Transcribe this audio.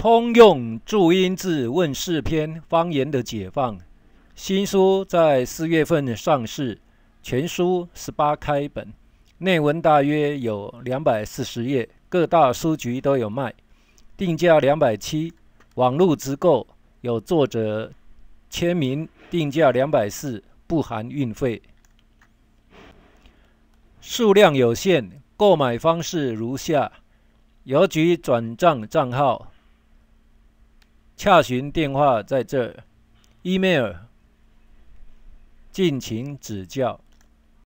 通用注音字问世篇：方言的解放。新书在四月份上市，全书十八开本，内文大约有两百四十页。各大书局都有卖，定价两百七。网络直购有作者签名，定价两百四，不含运费。数量有限，购买方式如下：邮局转账账号。洽询电话在这，email，敬请指教。